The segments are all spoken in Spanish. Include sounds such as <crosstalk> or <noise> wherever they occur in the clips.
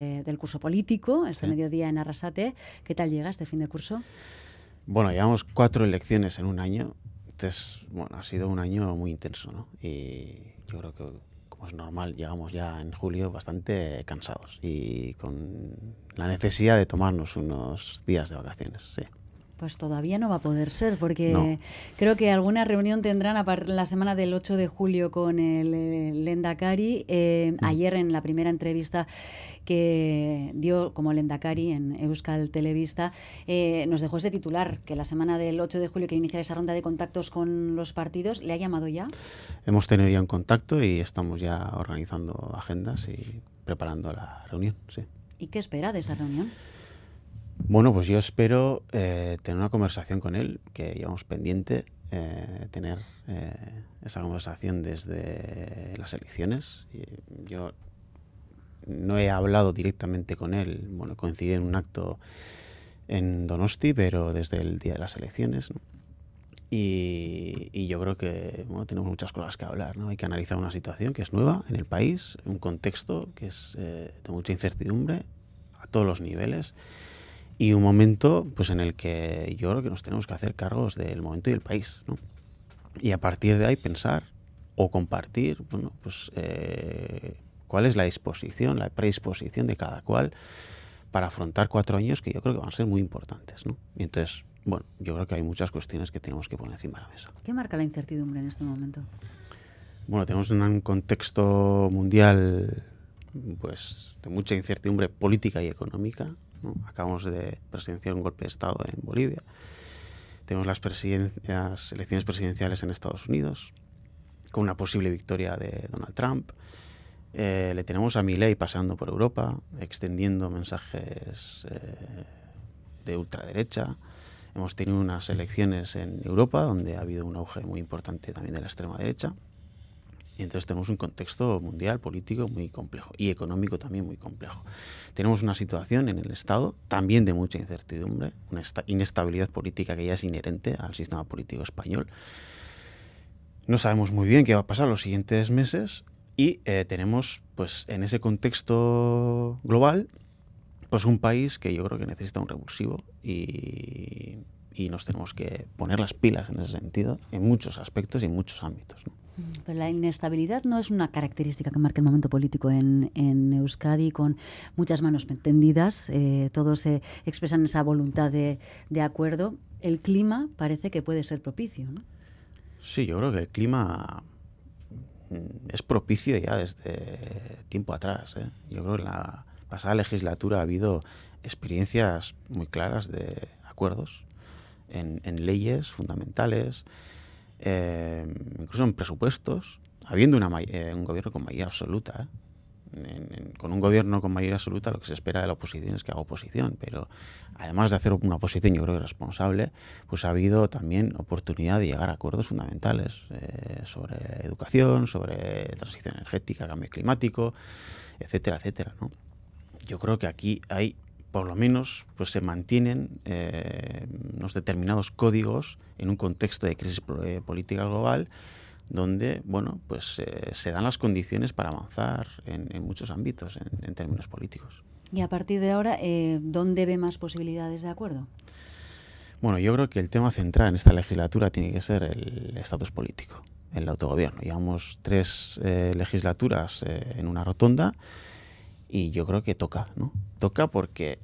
Eh, del curso político, este mediodía en Arrasate. ¿Qué tal llega este fin de curso? Bueno, llevamos cuatro elecciones en un año. Entonces, bueno, ha sido un año muy intenso, ¿no? Y yo creo que, como es normal, llegamos ya en julio bastante cansados y con la necesidad de tomarnos unos días de vacaciones, sí. Pues todavía no va a poder ser, porque creo que alguna reunión tendrán a la semana del 8 de julio con el, eh, Lendakari. Eh, mm. Ayer, en la primera entrevista que dio como Lendakari en Euskal Televista, eh, nos dejó ese titular, que la semana del 8 de julio que iniciar esa ronda de contactos con los partidos. ¿Le ha llamado ya? Hemos tenido ya un contacto y estamos ya organizando agendas y preparando la reunión, sí. ¿Y qué espera de esa reunión? Bueno, pues yo espero eh, tener una conversación con él, que llevamos pendiente, eh, tener eh, esa conversación desde las elecciones. Yo no he hablado directamente con él, bueno, coincidí en un acto en Donosti, pero desde el día de las elecciones. Y, yo creo que tenemos muchas cosas que hablar. ¿no? Hay que analizar una situación que es nueva en el país, un contexto que es de mucha incertidumbre a todos los niveles y un momento pues, en el que yo creo que nos tenemos que hacer cargos del momento y del país. ¿no? Y a partir de ahí pensar o compartir bueno, pues, eh, cuál es la disposición, la predisposición de cada cual para afrontar cuatro años que yo creo que van a ser muy importantes. ¿no? Y entonces, bueno, yo creo que hay muchas cuestiones que tenemos que poner encima de la mesa. ¿Qué marca la incertidumbre en este momento? Bueno, tenemos un contexto mundial pues de mucha incertidumbre política y económica, Acabamos de presenciar un golpe de Estado en Bolivia. Tenemos las, elecciones presidenciales en Estados Unidos, con una posible victoria de Donald Trump. Eh, le tenemos a Milley pasando por Europa, extendiendo mensajes eh, de ultraderecha. Hemos tenido unas elecciones en Europa donde ha habido un auge muy importante también de la extrema derecha. Y entonces tenemos un contexto mundial, político muy complejo y económico también muy complejo. Tenemos una situación en el Estado también de mucha incertidumbre, una inestabilidad política que ya es inherente al sistema político español. No sabemos muy bien qué va a pasar los siguientes meses y eh, tenemos, pues, en ese contexto global, pues un país que yo creo que necesita un revulsivo y, nos tenemos que poner las pilas en ese sentido, en muchos aspectos y en muchos ámbitos. ¿no? Pero la inestabilidad no es una característica que marque el momento político en, Euskadi, con muchas manos tendidas, eh, todos eh, expresan esa voluntad de, acuerdo. El clima parece que puede ser propicio, ¿no? Sí, yo creo que el clima mm, es propicio ya desde tiempo atrás. ¿eh? Yo creo que en la pasada legislatura ha habido experiencias muy claras de acuerdos en leyes fundamentales. Em, incluso en presupuestos, habiendo una eh, un gobierno con mayoría absoluta. ¿eh? con un gobierno con mayoría absoluta lo que se espera de la oposición es que haga oposición, pero además de hacer una oposición yo creo que responsable, pues ha habido también oportunidad de llegar a acuerdos fundamentales eh, sobre educación, sobre transición energética, cambio climático, etcétera, etcétera. Yo creo que aquí hay por lo menos pues, se mantienen eh, unos determinados códigos en un contexto de crisis eh, política global donde bueno, pues, eh, se dan las condiciones para avanzar en, muchos ámbitos, en, términos políticos. Y a partir de ahora, eh, ¿dónde ve más posibilidades de acuerdo? Bueno, yo creo que el tema central en esta legislatura tiene que ser el estatus político, el autogobierno. Llevamos tres legislaturas en una rotonda y yo creo que toca, ¿no? Toca porque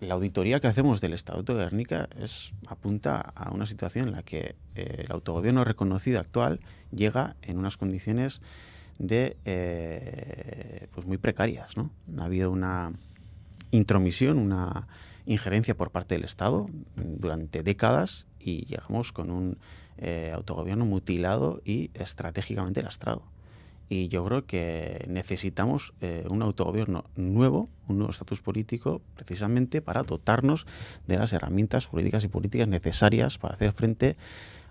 la auditoría que hacemos del Estado de Guernica es, apunta a una situación en la que eh, el autogobierno reconocido actual llega en unas condiciones de eh, pues muy precarias. Ha habido una intromisión, una injerencia por parte del Estado durante décadas y llegamos con un eh, autogobierno mutilado y estratégicamente lastrado. Y yo creo que necesitamos eh, un autogobierno nuevo, un nuevo estatus político, precisamente para dotarnos de las herramientas jurídicas y políticas necesarias para hacer frente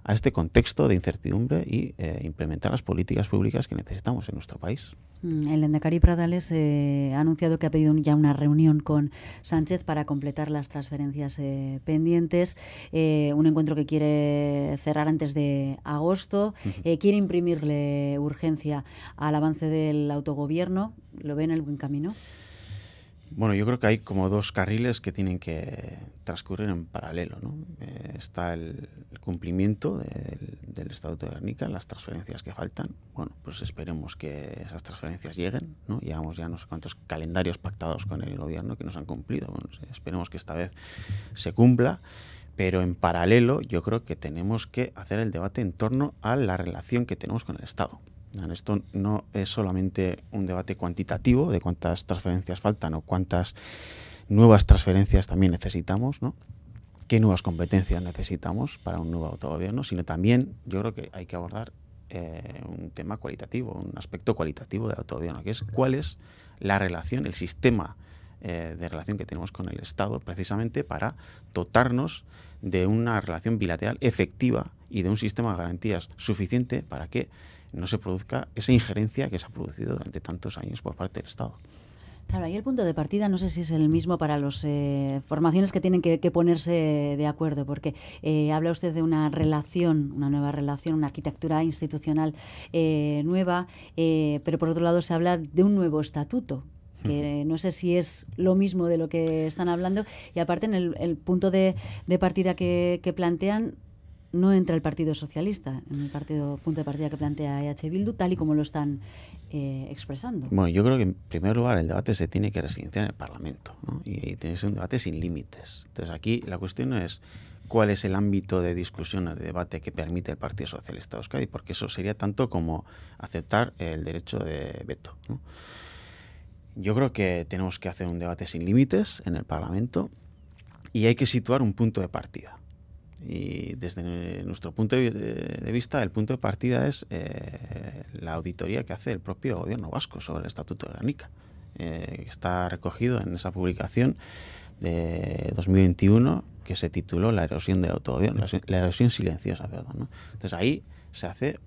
a este contexto de incertidumbre y eh, implementar las políticas públicas que necesitamos en nuestro país. Mm, el Endacari Pradales eh, ha anunciado que ha pedido ya una reunión con Sánchez para completar las transferencias eh, pendientes, un encuentro que quiere cerrar antes de agosto, quiere imprimirle urgencia al avance del autogobierno. ¿Lo ve en el buen camino? Bueno, yo creo que hay como dos carriles que tienen que transcurrir en paralelo. ¿no? Eh, está el, cumplimiento del, estado Estatuto de Guernica, las transferencias que faltan. Bueno, pues esperemos que esas transferencias lleguen. ¿no? Llevamos ya no sé cuántos calendarios pactados con el gobierno que nos han cumplido. esperemos que esta vez se cumpla. Pero en paralelo yo creo que tenemos que hacer el debate en torno a la relación que tenemos con el Estado. Esto no es solamente un debate cuantitativo de cuántas transferencias faltan o cuántas nuevas transferencias también necesitamos, ¿no? qué nuevas competencias necesitamos para un nuevo autogobierno, sino también yo creo que hay que abordar eh, un tema cualitativo, un aspecto cualitativo del autogobierno, que es cuál es la relación, el sistema eh, de relación que tenemos con el Estado, precisamente para dotarnos de una relación bilateral efectiva y de un sistema de garantías suficiente para que no se produzca esa injerencia que se ha producido durante tantos años por parte del Estado. Claro, ahí el punto de partida no sé si es el mismo para las eh, formaciones que tienen que, ponerse de acuerdo, porque eh, habla usted de una relación, una nueva relación, una arquitectura institucional eh, nueva, pero por otro lado se habla de un nuevo estatuto que no sé si es lo mismo de lo que están hablando. Y aparte, en el, punto de, partida que plantean, no entra el Partido Socialista en el partido, punto de partida que plantea EH Bildu, tal y como lo están eh, expresando. Bueno, yo creo que en primer lugar el debate se tiene que residenciar en el Parlamento ¿no? y, que ser un debate sin límites. Entonces aquí la cuestión es cuál es el ámbito de discusión o de debate que permite el Partido Socialista de Euskadi, porque eso sería tanto como aceptar el derecho de veto. Yo creo que tenemos que hacer un debate sin límites en el Parlamento y hay que situar un punto de partida. Y desde nuestro punto de vista, el punto de partida es eh, la auditoría que hace el propio gobierno vasco sobre el Estatuto de Nica, Eh, está recogido en esa publicación de 2021 que se tituló La erosión del la erosión silenciosa, Entonces ahí se hace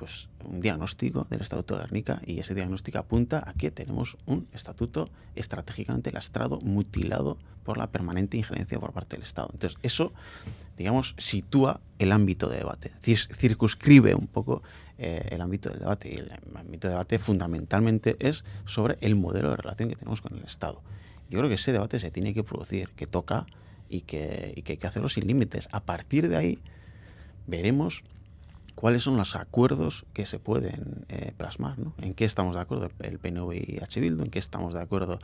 pues, un diagnóstico del Estatuto de Guernica y ese diagnóstico apunta a que tenemos un estatuto estratégicamente lastrado, mutilado por la permanente injerencia por parte del Estado. Entonces, eso, digamos, sitúa el ámbito de debate, circunscribe un poco eh, el ámbito del debate. Y el ámbito de debate fundamentalmente es sobre el modelo de relación que tenemos con el Estado. Yo creo que ese debate se tiene que producir, que toca y que hay que hacerlo sin límites. A partir de ahí, veremos cuáles son los acuerdos que se pueden eh, plasmar, ¿no? ¿En qué estamos de acuerdo el PNV y H. ¿En qué estamos de acuerdo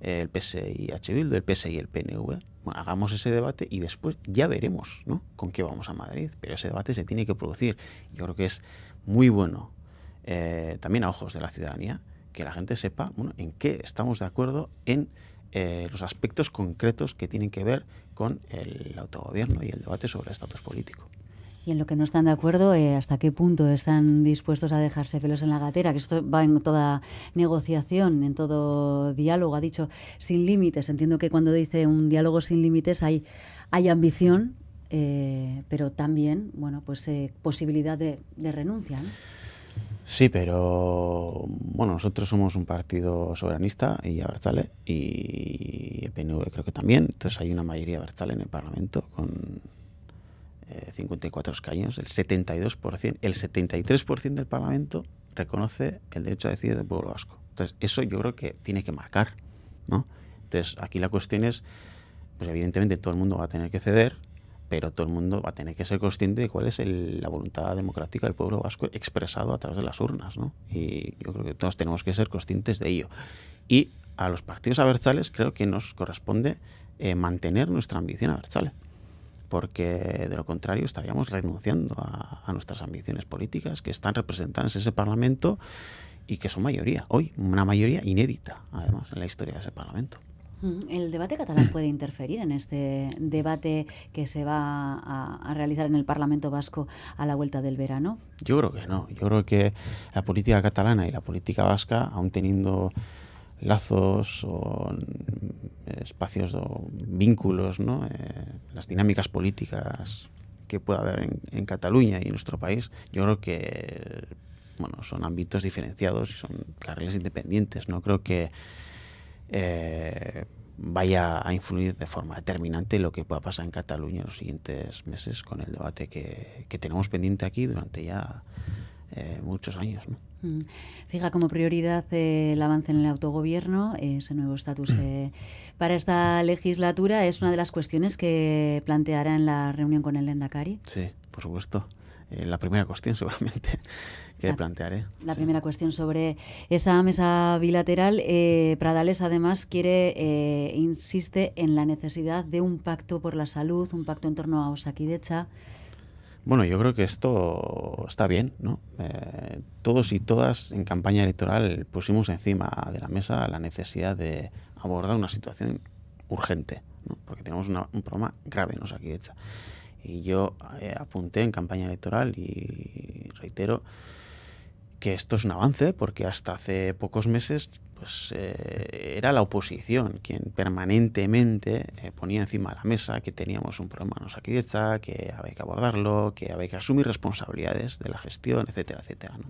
eh, el PSI e y H. ¿El PS e y el PNV? hagamos ese debate y después ya veremos con qué vamos a Madrid. Pero ese debate se tiene que producir. Yo creo que es muy bueno, eh, también a ojos de la ciudadanía, que la gente sepa bueno, en qué estamos de acuerdo en los aspectos concretos que tienen que ver con el autogobierno y el debate sobre el estatus político. Y en lo que no están de acuerdo, eh, ¿hasta qué punto están dispuestos a dejarse pelos en la gatera? Que esto va en toda negociación, en todo diálogo. Ha dicho sin límites. Entiendo que cuando dice un diálogo sin límites hay, ambición, eh, pero también, bueno, pues eh, posibilidad de, renuncia. Sí, pero bueno, nosotros somos un partido soberanista y abertzale y el PNV creo que también. Entonces hay una mayoría abertzale en el Parlamento con 54 eh, escaños, el 72%, el 73% del Parlamento reconoce el derecho a decidir del pueblo vasco. Entonces, eso yo creo que tiene que marcar, ¿no? Entonces, aquí la cuestión es, pues evidentemente todo el mundo va a tener que ceder, pero todo el mundo va a tener que ser consciente de cuál es la voluntad democrática del pueblo vasco expresado a través de las urnas, ¿no? Y yo creo que todos tenemos que ser conscientes de ello. Y a los partidos abertales creo que nos corresponde eh, mantener nuestra ambición abertzale porque de lo contrario estaríamos renunciando a, nuestras ambiciones políticas que están representadas en ese Parlamento y que son mayoría, hoy, una mayoría inédita, además, en la historia de ese Parlamento. Mm, ¿El debate catalán puede interferir en este debate que se va a, a, realizar en el Parlamento vasco a la vuelta del verano? Yo creo que no. Yo creo que la política catalana y la política vasca, aún teniendo lazos o espacios o vínculos, eh, las dinámicas políticas que pueda haber en, Cataluña y en nuestro país, yo creo que bueno, son ámbitos diferenciados y son carriles independientes. No creo que eh, vaya a influir de forma determinante lo que pueda pasar en Cataluña en los siguientes meses con el debate que, que tenemos pendiente aquí durante ya eh, muchos años. Mm. Fija como prioridad eh, el avance en el autogobierno, eh, ese nuevo estatus mm. para esta legislatura es una de las cuestiones que planteará en la reunión con el Lendakari? Sí, por supuesto. la primera cuestión <laughs> seguramente que plantearé. La primera cuestión sobre esa mesa bilateral. Pradales además quiere, insiste en la necesidad de un pacto por la salud, un pacto en torno a Osakidecha. Bueno, yo creo que esto está bien, ¿no? Eh, todos y todas en campaña electoral pusimos encima de la mesa la necesidad de abordar una situación urgente, porque tenemos una, un problema grave, nos aquí hecha. Y yo eh, apunté en campaña electoral y reitero que esto es un avance porque hasta hace pocos meses pues, eh, era la oposición quien permanentemente eh, ponía encima de la mesa que teníamos un problema no está que había que abordarlo, que había que asumir responsabilidades de la gestión, etcétera, etcétera. ¿no?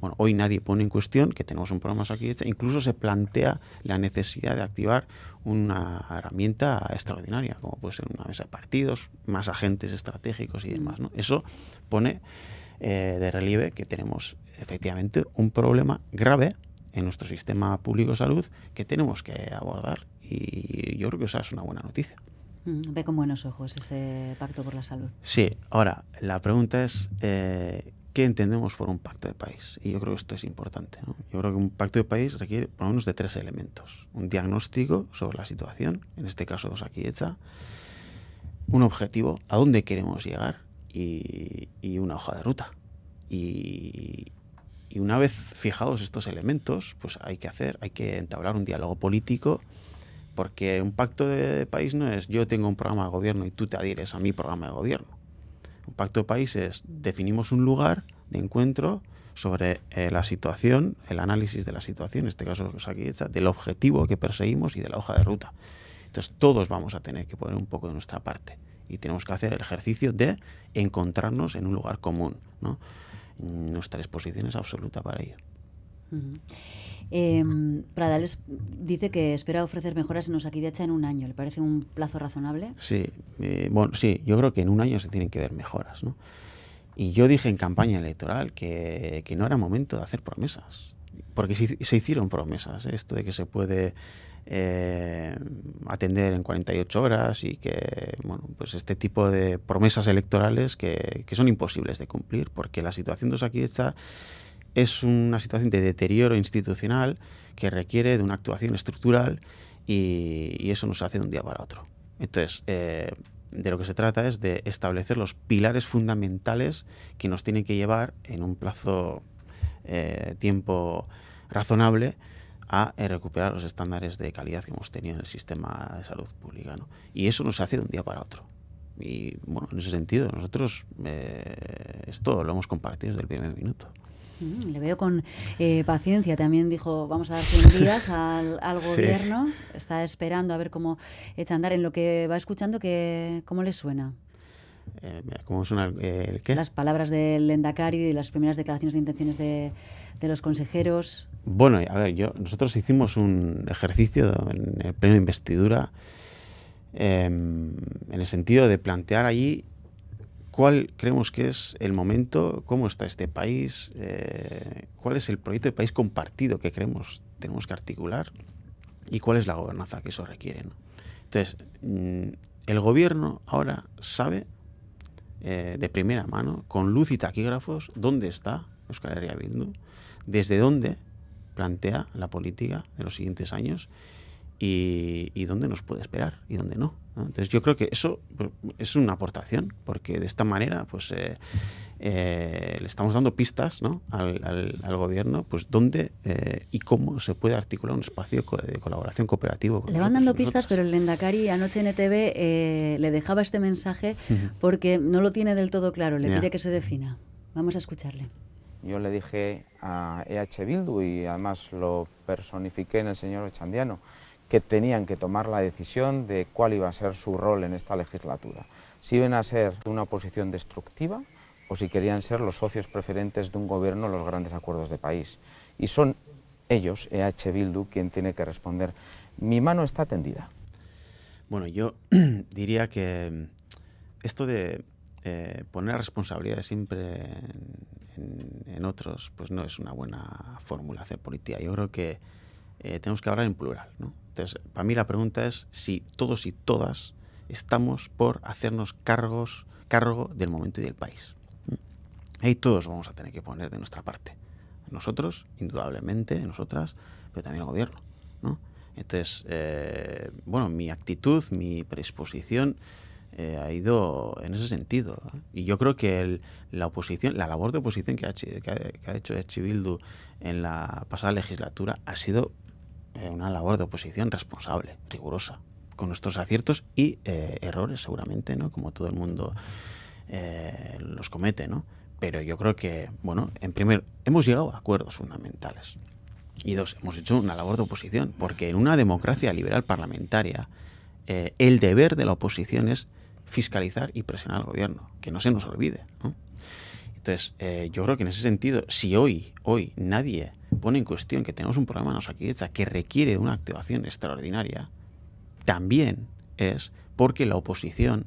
Bueno, hoy nadie pone en cuestión que tenemos un problema está incluso se plantea la necesidad de activar una herramienta extraordinaria, como puede ser una mesa de partidos, más agentes estratégicos y demás. ¿no? Eso pone eh, de relieve que tenemos efectivamente un problema grave en nuestro sistema público de salud que tenemos que abordar y yo creo que esa es una buena noticia. Mm, ve con buenos ojos ese pacto por la salud. Sí, ahora la pregunta es eh, qué entendemos por un pacto de país y yo creo que esto es importante. Yo creo que un pacto de país requiere por lo menos de tres elementos. Un diagnóstico sobre la situación, en este caso dos aquí hecha, un objetivo, a dónde queremos llegar y, y una hoja de ruta. Y, y una vez fijados estos elementos, pues hay que hacer, hay que entablar un diálogo político, porque un pacto de país no es yo tengo un programa de gobierno y tú te adhieres a mi programa de gobierno. Un pacto de país es definimos un lugar de encuentro sobre eh, la situación, el análisis de la situación, en este caso os aquí del objetivo que perseguimos y de la hoja de ruta. Entonces todos vamos a tener que poner un poco de nuestra parte y tenemos que hacer el ejercicio de encontrarnos en un lugar común. ¿no? nuestra exposición es absoluta para ello. Em, Pradales dice que espera ofrecer mejoras en Osakidecha en un año. ¿Le parece un plazo razonable? Sí, eh, bueno, sí, yo creo que en un año se tienen que ver mejoras. ¿no? Y yo dije en campaña electoral que, que no era momento de hacer promesas porque se, hicieron promesas, ¿eh? esto de que se puede eh, atender en 48 horas y que, bueno, pues este tipo de promesas electorales que, son imposibles de cumplir, porque la situación de está es una situación de deterioro institucional que requiere de una actuación estructural y, eso no se hace de un día para otro. Entonces, eh, de lo que se trata es de establecer los pilares fundamentales que nos tienen que llevar en un plazo eh, tiempo razonable a eh, recuperar los estándares de calidad que hemos tenido en el sistema de salud pública. ¿no? Y eso no se hace de un día para otro. Y bueno, en ese sentido, nosotros eh, esto lo hemos compartido desde el primer minuto. Mm, le veo con eh, paciencia. También dijo, vamos a dar 100 días al, <laughs> gobierno. Está esperando a ver cómo echa andar en lo que va escuchando, que, ¿cómo le suena? Eh, ¿Cómo suena el qué? Las palabras del Endacari, las primeras declaraciones de intenciones de, de los consejeros. Bueno, a ver, yo, nosotros hicimos un ejercicio en el pleno de investidura em, en el sentido de plantear allí cuál creemos que es el momento, cómo está este país, eh, cuál es el proyecto de país compartido que creemos tenemos que articular y cuál es la gobernanza que eso requiere. Entonces, mm, el gobierno ahora sabe eh, de primera mano, con luz y taquígrafos, dónde está Euskal Herria Bildu, desde dónde plantea la política de los siguientes años y, dónde nos puede esperar y dónde no. Entonces yo creo que eso pues, es una aportación, porque de esta manera pues eh, eh, le estamos dando pistas ¿no? al, gobierno pues dónde eh, y cómo se puede articular un espacio de colaboración cooperativo. le van dando pistas, pero el Lendakari anoche en ETV le dejaba este mensaje porque no lo tiene del todo claro, le pide que se defina. Vamos a escucharle. Yo le dije a EH Bildu, y además lo personifiqué en el señor Echandiano, que tenían que tomar la decisión de cuál iba a ser su rol en esta legislatura. Si iban a ser una oposición destructiva o si querían ser los socios preferentes de un gobierno en los grandes acuerdos de país. Y son ellos, EH Bildu, quien tiene que responder. Mi mano está tendida. Bueno, yo <clears throat> diría que esto de eh, poner responsabilidades siempre en, otros, pues no es una buena fórmula hacer política. Yo creo que eh, tenemos que hablar en plural. ¿no? Entonces, para mí la pregunta es si todos y todas estamos por hacernos cargos, cargo del momento y del país. ¿Mm? Ahí todos vamos a tener que poner de nuestra parte. Nosotros, indudablemente, nosotras, pero también el gobierno. ¿no? Entonces, eh, bueno, mi actitud, mi predisposición eh, ha ido en ese sentido. Y yo creo que la oposición, la labor de oposición que ha, que ha, hecho Echibildu en la pasada legislatura ha sido eh, una labor de oposición responsable, rigurosa, con nuestros aciertos y eh, errores seguramente, ¿no? Como todo el mundo los comete, ¿no? Pero yo creo que, bueno, en primer, hemos llegado a acuerdos fundamentales. Y dos, hemos hecho una labor de oposición, porque en una democracia liberal parlamentaria, el deber de la oposición es fiscalizar y presionar al gobierno, que no se nos olvide. Entonces, eh, yo creo que en ese sentido, si hoy, hoy nadie pone en cuestión que tenemos un programa de nos aquí que requiere una activación extraordinaria, también es porque la oposición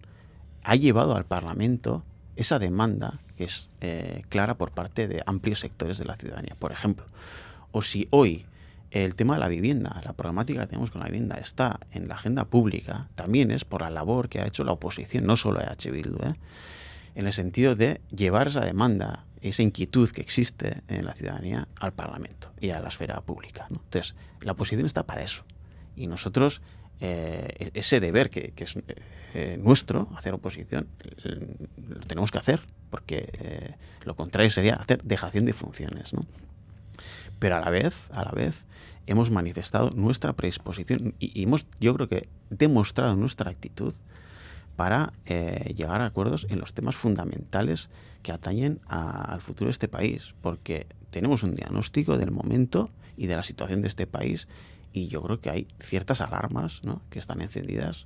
ha llevado al Parlamento esa demanda que es eh, clara por parte de amplios sectores de la ciudadanía, por ejemplo. O si hoy el tema de la vivienda, la problemática que tenemos con la vivienda está en la agenda pública, también es por la labor que ha hecho la oposición, no solo H. Bildu, ¿eh? en el sentido de llevar esa demanda, esa inquietud que existe en la ciudadanía al Parlamento y a la esfera pública. Entonces, la oposición está para eso. Y nosotros, eh, e-, ese deber que, es eh, nuestro, hacer oposición, lo tenemos que hacer, porque lo contrario sería hacer dejación de funciones pero a la vez, a la vez, hemos manifestado nuestra predisposición y, hemos, yo creo que, demostrado nuestra actitud para eh, llegar a acuerdos en los temas fundamentales que atañen al futuro de este país, porque tenemos un diagnóstico del momento y de la situación de este país y yo creo que hay ciertas alarmas ¿no? que están encendidas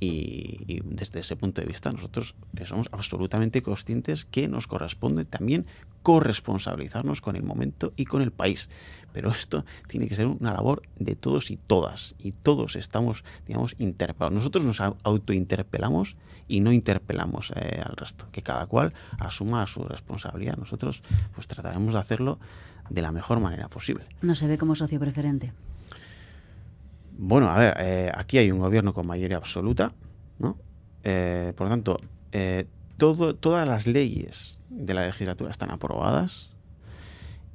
y, desde ese punto de vista nosotros somos absolutamente conscientes que nos corresponde también corresponsabilizarnos con el momento y con el país. Pero esto tiene que ser una labor de todos y todas. Y todos estamos, digamos, interpelados. Nosotros nos autointerpelamos y no interpelamos eh, al resto. Que cada cual asuma su responsabilidad. Nosotros pues trataremos de hacerlo de la mejor manera posible. No se ve como socio preferente. Bueno, a ver, eh, aquí hay un gobierno con mayoría absoluta, ¿no? Eh, por lo tanto, eh, todas las leyes de la legislatura están aprobadas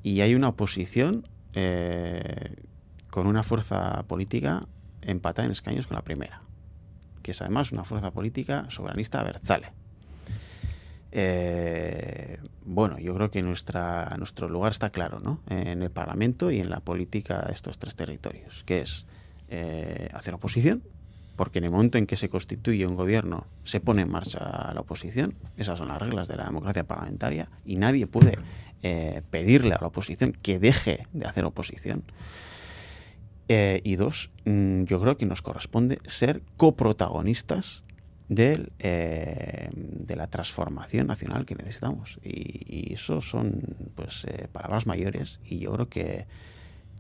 y hay una oposición con una fuerza política empatada en escaños con la primera, que es además una fuerza política soberanista ver, Eh, bueno, yo creo que nuestro lugar está claro, ¿no? En el Parlamento y en la política de estos tres territorios, que es eh, hacer oposición, porque en el momento en que se constituye un gobierno se pone en marcha la oposición, esas son las reglas de la democracia parlamentaria, y nadie puede eh, pedirle a la oposición que deje de hacer oposición. Eh, y dos, mm, yo creo que nos corresponde ser coprotagonistas del, de la transformación nacional que necesitamos. Y, eso son pues, palabras mayores y yo creo que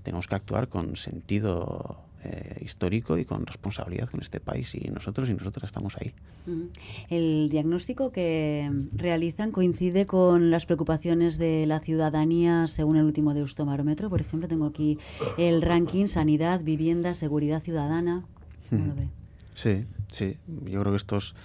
tenemos que actuar con sentido eh, histórico y con responsabilidad con este país y nosotros y nosotras estamos ahí. Mm. El diagnóstico que realizan coincide con las preocupaciones de la ciudadanía según el último de Por ejemplo, tengo aquí el ranking Sanidad, Vivienda, Seguridad Ciudadana. Sí, sí. Yo creo que estos...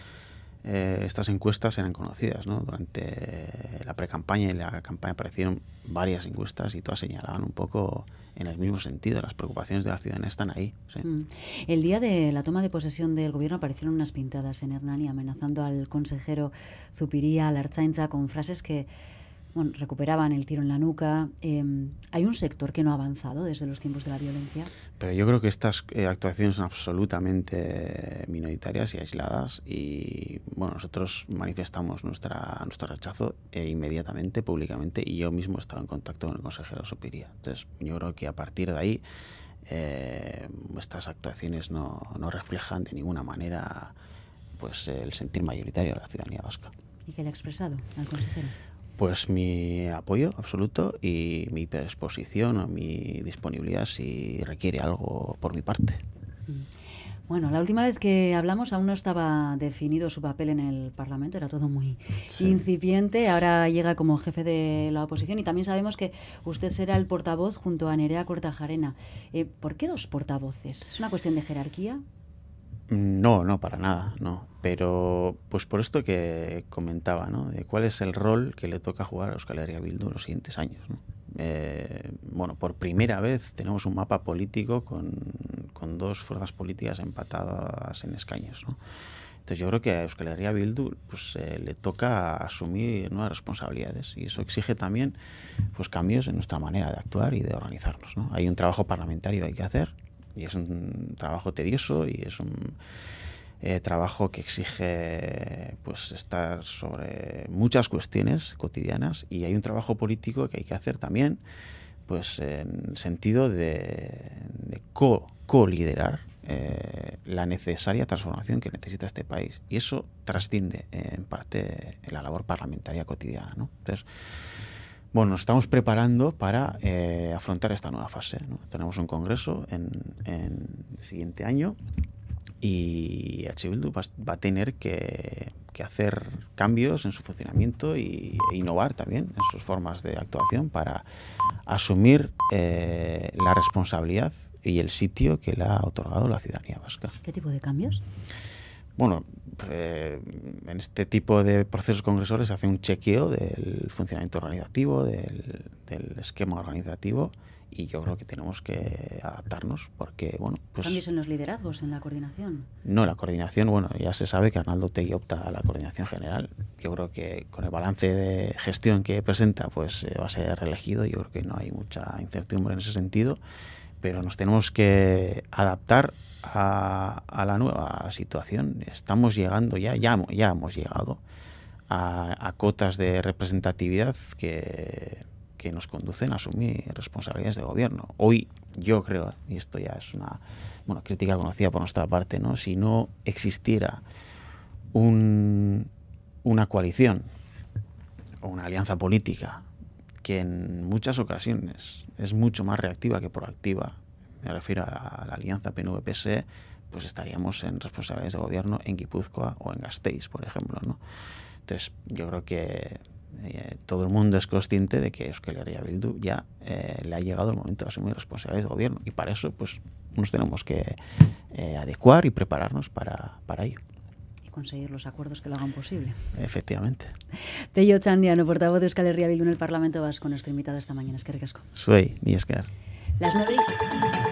Eh, estas encuestas eran conocidas. Durante la pre-campaña y la campaña aparecieron varias encuestas y todas señalaban un poco en el mismo sentido. Las preocupaciones de la ciudadanía están ahí. Mm. El día de la toma de posesión del gobierno aparecieron unas pintadas en Hernani amenazando al consejero Zupiría, a Arzainza, con frases que bueno, recuperaban el tiro en la nuca. Em, ¿Hay un sector que no ha avanzado desde los tiempos de la violencia? Pero yo creo que estas eh, actuaciones son absolutamente minoritarias y aisladas y bueno, nosotros manifestamos nuestra, nuestro rechazo eh, inmediatamente, públicamente y yo mismo he estado en contacto con el consejero Sopiría. Entonces yo creo que a partir de ahí eh, estas actuaciones no, no, reflejan de ninguna manera pues el sentir mayoritario de la ciudadanía vasca. ¿Y qué le ha expresado al consejero? pues mi apoyo absoluto y mi predisposición o mi disponibilidad si requiere algo por mi parte. Mm. Bueno, la última vez que hablamos aún no estaba definido su papel en el Parlamento, era todo muy incipiente. Ahora llega como jefe de la oposición y también sabemos que usted será el portavoz junto a Nerea Cortajarena. Eh, ¿Por qué dos portavoces? ¿Es una cuestión de jerarquía? No, no, para nada, no. Pero pues por esto que comentaba, ¿no? De cuál es el rol que le toca jugar a Euskal Herria Bildu los siguientes años. Eh, bueno, por primera vez tenemos un mapa político con, dos fuerzas políticas empatadas en escaños, ¿no? Entonces yo creo que a Euskal Herria Bildu pues, eh, le toca asumir nuevas responsabilidades y eso exige también pues, cambios en nuestra manera de actuar y de organizarnos. ¿no? Hay un trabajo parlamentario que hay que hacer y es un trabajo tedioso y es un eh, trabajo que exige pues estar sobre muchas cuestiones cotidianas y hay un trabajo político que hay que hacer también pues en sentido de, de co-liderar eh, la necesaria transformación que necesita este país. Y eso trasciende en parte la labor parlamentaria cotidiana. ¿no? Entonces, bueno, nos estamos preparando para eh, afrontar esta nueva fase. Tenemos un congreso en, el siguiente año y H. Va, a tener que, hacer cambios en su funcionamiento e innovar también en sus formas de actuación para asumir eh, la responsabilidad y el sitio que le ha otorgado la ciudadanía vasca. ¿Qué tipo de cambios? bueno, eh, en este tipo de procesos congresores se hace un chequeo del funcionamiento organizativo, del, esquema organizativo, y yo creo que tenemos que adaptarnos porque, bueno, pues... ¿Cambios en los liderazgos, en la coordinación? No, la coordinación, bueno, ya se sabe que Arnaldo Tegui opta a la coordinación general. Yo creo que con el balance de gestión que presenta, pues eh, va a ser reelegido. Yo creo que no hay mucha incertidumbre en ese sentido, pero nos tenemos que adaptar a, la nueva situación. Estamos llegando ya, ya, hemos llegado a, cotas de representatividad que, nos conducen a asumir responsabilidades de gobierno. Hoy yo creo, y esto ya es una crítica conocida por nuestra parte, ¿no? si no existiera una coalición o una alianza política que en muchas ocasiones es mucho más reactiva que proactiva me refiero a la, alianza pnv e, pues estaríamos en responsabilidades de gobierno en Guipúzcoa o en Gasteiz, por ejemplo. ¿no? Entonces, yo creo que eh, todo el mundo es consciente de que Euskal Herria Bildu ya eh, le ha llegado el momento de asumir responsabilidades de gobierno y para eso pues nos tenemos que eh, adecuar y prepararnos para, para ello conseguir los acuerdos que lo hagan posible. Efectivamente. Pello Chandiano, portavoz de Euskal Herria Bildu en el Parlamento Vasco, nuestro invitado esta mañana. Es que Soy, mi Esker. Las nueve